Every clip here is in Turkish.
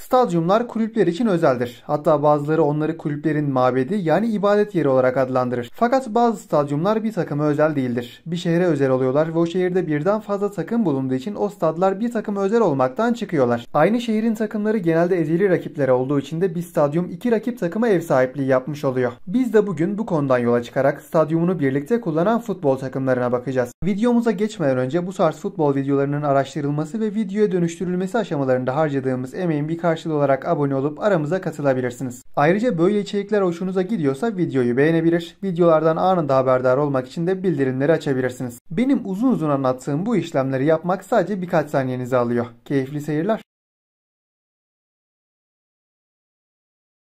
Stadyumlar kulüpler için özeldir. Hatta bazıları onları kulüplerin mabedi yani ibadet yeri olarak adlandırır. Fakat bazı stadyumlar bir takıma özel değildir. Bir şehre özel oluyorlar ve o şehirde birden fazla takım bulunduğu için o stadlar bir takıma özel olmaktan çıkıyorlar. Aynı şehrin takımları genelde ezeli rakiplere olduğu için de bir stadyum iki rakip takıma ev sahipliği yapmış oluyor. Biz de bugün bu konudan yola çıkarak stadyumunu birlikte kullanan futbol takımlarına bakacağız. Videomuza geçmeden önce bu tarz futbol videolarının araştırılması ve videoya dönüştürülmesi aşamalarında harcadığımız emeğin bir karşılığı olarak abone olup aramıza katılabilirsiniz. Ayrıca böyle içerikler hoşunuza gidiyorsa videoyu beğenebilir, videolardan anında haberdar olmak için de bildirimleri açabilirsiniz. Benim uzun uzun anlattığım bu işlemleri yapmak sadece birkaç saniyenizi alıyor. Keyifli seyirler.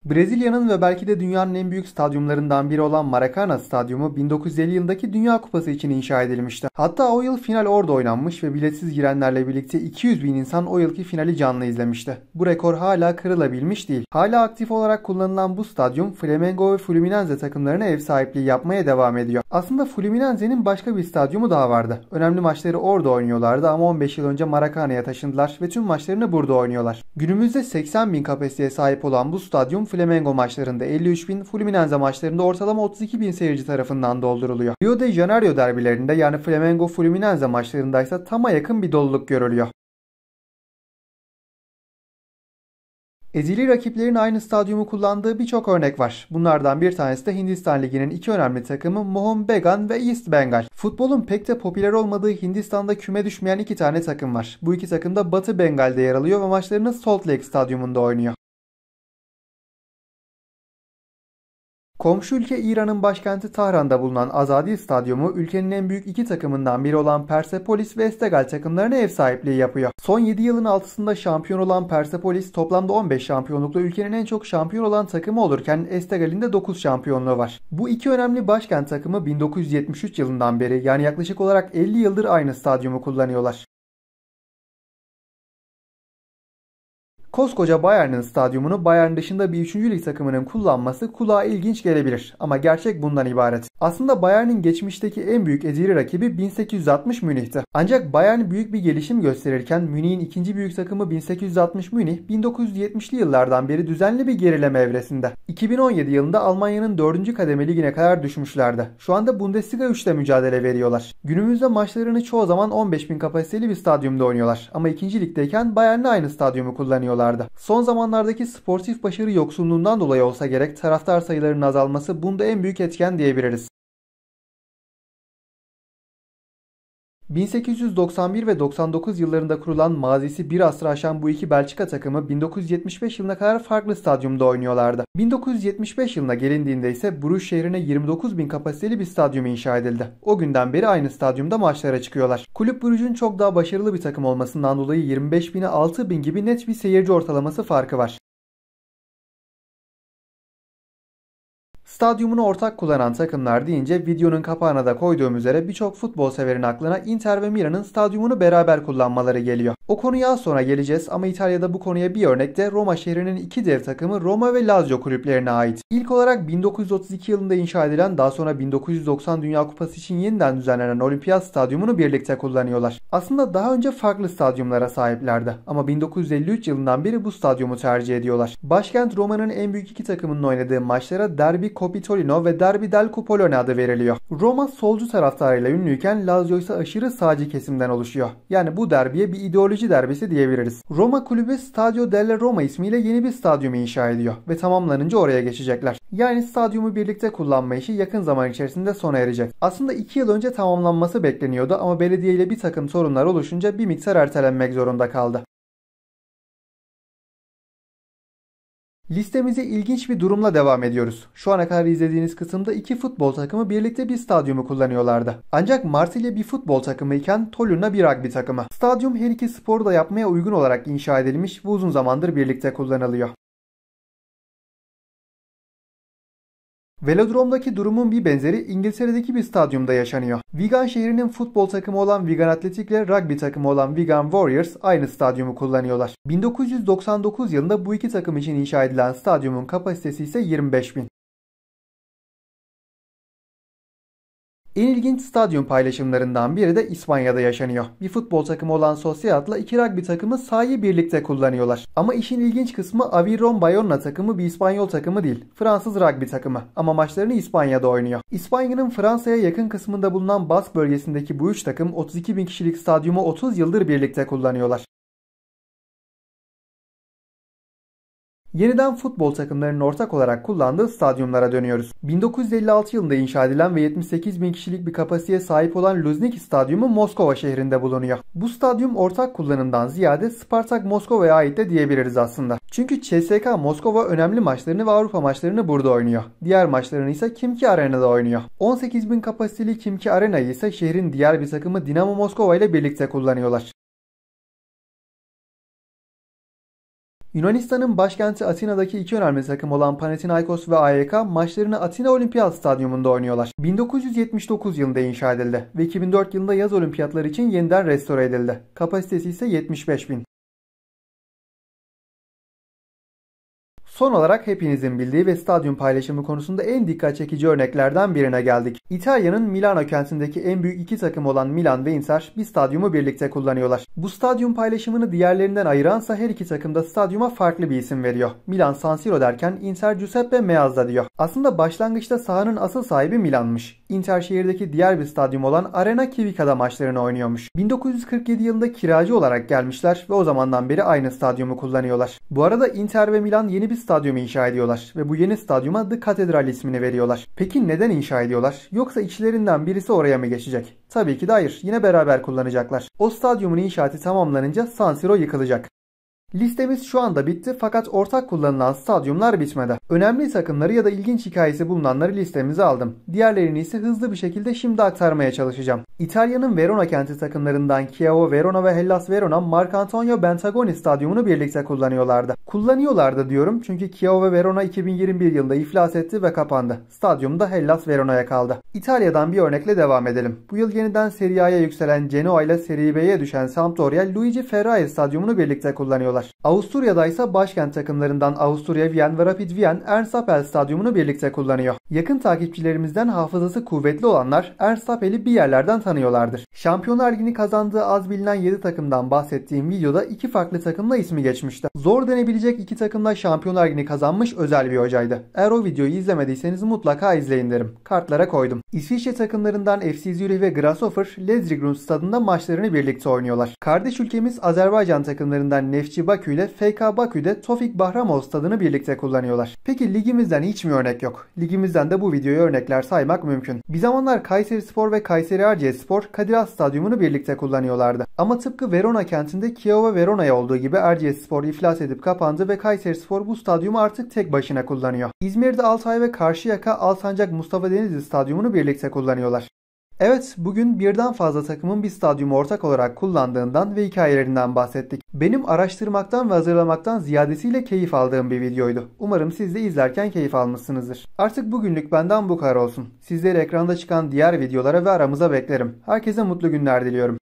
Brezilya'nın ve belki de dünyanın en büyük stadyumlarından biri olan Maracana Stadyumu 1950 yılındaki Dünya Kupası için inşa edilmişti. Hatta o yıl final orada oynanmış ve biletsiz girenlerle birlikte 200 bin insan o yılki finali canlı izlemişti. Bu rekor hala kırılabilmiş değil. Hala aktif olarak kullanılan bu stadyum Flamengo ve Fluminense takımlarına ev sahipliği yapmaya devam ediyor. Aslında Fluminense'nin başka bir stadyumu daha vardı. Önemli maçları orada oynuyorlardı ama 15 yıl önce Maracana'ya taşındılar ve tüm maçlarını burada oynuyorlar. Günümüzde 80 bin kapasiteye sahip olan bu stadyum Flamengo maçlarında 53 bin, Fluminense maçlarında ortalama 32 bin seyirci tarafından dolduruluyor. Rio de Janeiro derbilerinde yani Flamengo Fluminense maçlarında ise tama yakın bir doluluk görülüyor. Ezili rakiplerin aynı stadyumu kullandığı birçok örnek var. Bunlardan bir tanesi de Hindistan Ligi'nin iki önemli takımı Mohun Began ve East Bengal. Futbolun pek de popüler olmadığı Hindistan'da küme düşmeyen iki tane takım var. Bu iki takım da Batı Bengal'de yer alıyor ve maçlarını Salt Lake Stadyumunda oynuyor. Komşu ülke İran'ın başkenti Tahran'da bulunan Azadi Stadyumu ülkenin en büyük iki takımından biri olan Persepolis ve Estegal takımlarına ev sahipliği yapıyor. Son 7 yılın altısında şampiyon olan Persepolis toplamda 15 şampiyonlukla ülkenin en çok şampiyon olan takımı olurken Estegal'in de 9 şampiyonluğu var. Bu iki önemli başkent takımı 1973 yılından beri yani yaklaşık olarak 50 yıldır aynı stadyumu kullanıyorlar. Koskoca Bayern'in stadyumunu Bayern dışında bir 3. lig takımının kullanması kulağa ilginç gelebilir ama gerçek bundan ibaret. Aslında Bayern'in geçmişteki en büyük ezili rakibi 1860 Münih'ti. Ancak Bayern büyük bir gelişim gösterirken Münih'in ikinci büyük takımı 1860 Münih 1970'li yıllardan beri düzenli bir gerileme evresinde. 2017 yılında Almanya'nın 4. kademe ligine kadar düşmüşlerdi. Şu anda Bundesliga 3'te mücadele veriyorlar. Günümüzde maçlarını çoğu zaman 15.000 kapasiteli bir stadyumda oynuyorlar ama 2. ligdeyken Bayern'le aynı stadyumu kullanıyorlar sıralarda. Son zamanlardaki sportif başarı yoksunluğundan dolayı olsa gerek taraftar sayılarının azalması bunda en büyük etken diyebiliriz. 1891 ve 99 yıllarında kurulan mazisi bir asrı aşan bu iki Belçika takımı 1975 yılına kadar farklı stadyumda oynuyorlardı. 1975 yılına gelindiğinde ise Bruges şehrine 29 bin kapasiteli bir stadyum inşa edildi. O günden beri aynı stadyumda maçlara çıkıyorlar. Kulüp Bruges'ün çok daha başarılı bir takım olmasından dolayı 25 bine 6 bin gibi net bir seyirci ortalaması farkı var. Stadyumunu ortak kullanan takımlar deyince videonun kapağına da koyduğum üzere birçok futbol severin aklına Inter ve Milan'ın stadyumunu beraber kullanmaları geliyor. O konuya az sonra geleceğiz ama İtalya'da bu konuya bir örnek de Roma şehrinin iki dev takımı Roma ve Lazio kulüplerine ait. İlk olarak 1932 yılında inşa edilen daha sonra 1990 Dünya Kupası için yeniden düzenlenen Olimpiyat Stadyumunu birlikte kullanıyorlar. Aslında daha önce farklı stadyumlara sahiplerdi ama 1953 yılından beri bu stadyumu tercih ediyorlar. Başkent Roma'nın en büyük iki takımının oynadığı maçlara Derby Coppa Campo ve Derby del Cupolone adı veriliyor. Roma solcu taraftarıyla ünlüyken Lazio ise aşırı sağcı kesimden oluşuyor. Yani bu derbiye bir ideoloji derbisi diyebiliriz. Roma kulübü Stadio della Roma ismiyle yeni bir stadyumu inşa ediyor ve tamamlanınca oraya geçecekler. Yani stadyumu birlikte kullanma işi yakın zaman içerisinde sona erecek. Aslında 2 yıl önce tamamlanması bekleniyordu ama belediye ile bir takım sorunlar oluşunca bir miktar ertelenmek zorunda kaldı. Listemize ilginç bir durumla devam ediyoruz. Şu ana kadar izlediğiniz kısımda iki futbol takımı birlikte bir stadyumu kullanıyorlardı. Ancak Marsilya bir futbol takımı iken Toluna bir rugby takımı. Stadyum her iki sporu da yapmaya uygun olarak inşa edilmiş ve uzun zamandır birlikte kullanılıyor. Velodromdaki durumun bir benzeri İngiltere'deki bir stadyumda yaşanıyor. Wigan şehrinin futbol takımı olan Wigan Athletic ile rugby takımı olan Wigan Warriors aynı stadyumu kullanıyorlar. 1999 yılında bu iki takım için inşa edilen stadyumun kapasitesi ise 25 bin. En ilginç stadyum paylaşımlarından biri de İspanya'da yaşanıyor. Bir futbol takımı olan Sociedad'la iki rugby takımı sahayı birlikte kullanıyorlar. Ama işin ilginç kısmı Aviron Bayona takımı bir İspanyol takımı değil. Fransız rugby takımı ama maçlarını İspanya'da oynuyor. İspanya'nın Fransa'ya yakın kısmında bulunan Bask bölgesindeki bu üç takım 32 bin kişilik stadyumu 30 yıldır birlikte kullanıyorlar. Yeniden futbol takımlarının ortak olarak kullandığı stadyumlara dönüyoruz. 1956 yılında inşa edilen ve 78 bin kişilik bir kapasiteye sahip olan Luzniki Stadyumu Moskova şehrinde bulunuyor. Bu stadyum ortak kullanımdan ziyade Spartak Moskova'ya ait de diyebiliriz aslında. Çünkü CSKA Moskova önemli maçlarını ve Avrupa maçlarını burada oynuyor. Diğer maçlarını ise Kimki Arena'da oynuyor. 18 bin kapasiteli Kimki Arena'yı ise şehrin diğer bir takımı Dinamo Moskova ile birlikte kullanıyorlar. Yunanistan'ın başkenti Atina'daki iki önemli takım olan Panathinaikos ve AYK maçlarını Atina Olimpiyat Stadyumunda oynuyorlar. 1979 yılında inşa edildi ve 2004 yılında yaz olimpiyatları için yeniden restore edildi. Kapasitesi ise 75 bin. Son olarak hepinizin bildiği ve stadyum paylaşımı konusunda en dikkat çekici örneklerden birine geldik. İtalya'nın Milano kentindeki en büyük iki takım olan Milan ve Inter bir stadyumu birlikte kullanıyorlar. Bu stadyum paylaşımını diğerlerinden ayıransa her iki takım da stadyuma farklı bir isim veriyor. Milan San Siro derken Inter Giuseppe Meazza diyor. Aslında başlangıçta sahanın asıl sahibi Milan'mış. Inter şehirdeki diğer bir stadyum olan Arena Civica'da maçlarını oynuyormuş. 1947 yılında kiracı olarak gelmişler ve o zamandan beri aynı stadyumu kullanıyorlar. Bu arada Inter ve Milan yeni bir stadyum inşa ediyorlar ve bu yeni stadyuma The Cathedral ismini veriyorlar. Peki neden inşa ediyorlar? Yoksa içlerinden birisi oraya mı geçecek? Tabii ki de hayır. Yine beraber kullanacaklar. O stadyumun inşaatı tamamlanınca San Siro yıkılacak. Listemiz şu anda bitti fakat ortak kullanılan stadyumlar bitmedi. Önemli takımları ya da ilginç hikayesi bulunanları listemize aldım. Diğerlerini ise hızlı bir şekilde şimdi aktarmaya çalışacağım. İtalya'nın Verona kenti takımlarından Chievo Verona ve Hellas Verona Marc Antonio Bentagoni stadyumunu birlikte kullanıyorlardı. Kullanıyorlardı diyorum çünkü Chievo ve Verona 2021 yılında iflas etti ve kapandı. Stadyum da Hellas Verona'ya kaldı. İtalya'dan bir örnekle devam edelim. Bu yıl yeniden Serie A'ya yükselen Genoa ile Serie B'ye düşen Sampdoria Luigi Ferrari stadyumunu birlikte kullanıyorlar oynadılar. Avusturya'da ise başkent takımlarından Avusturya Viyen ve Rapid Viyen Ernst Appel stadyumunu birlikte kullanıyor. Yakın takipçilerimizden hafızası kuvvetli olanlar Ersapel'i bir yerlerden tanıyorlardır. Şampiyonlar Ligi'ni kazandığı az bilinen 7 takımdan bahsettiğim videoda iki farklı takımla ismi geçmişti. Zor denebilecek iki takımla Şampiyonlar Ligi'ni kazanmış özel bir hocaydı. Eğer o videoyu izlemediyseniz mutlaka izleyin derim. Kartlara koydum. İsviçre takımlarından FC Zürich ve Grasshopper, Lezregrund stadında maçlarını birlikte oynuyorlar. Kardeş ülkemiz Azerbaycan takımlarından Nefçi Bakü ile FK Bakü'de Tofik Bahramov stadını birlikte kullanıyorlar. Peki ligimizden hiç mi örnek yok? Ligimizden yüzden de bu videoya örnekler saymak mümkün. Bir zamanlar Kayseri Spor ve Kayseri Erciyes Spor Kadir Has Stadyumunu birlikte kullanıyorlardı. Ama tıpkı Verona kentinde Kiova Verona'ya olduğu gibi Erciyes Spor iflas edip kapandı ve Kayseri Spor bu stadyumu artık tek başına kullanıyor. İzmir'de Altay ve Karşıyaka Alsancak Mustafa Denizli Stadyumunu birlikte kullanıyorlar. Evet, bugün birden fazla takımın bir stadyumu ortak olarak kullandığından ve hikayelerinden bahsettik. Benim araştırmaktan ve hazırlamaktan ziyadesiyle keyif aldığım bir videoydu. Umarım siz de izlerken keyif almışsınızdır. Artık bugünlük benden bu kadar olsun. Sizleri ekranda çıkan diğer videolara ve aramıza beklerim. Herkese mutlu günler diliyorum.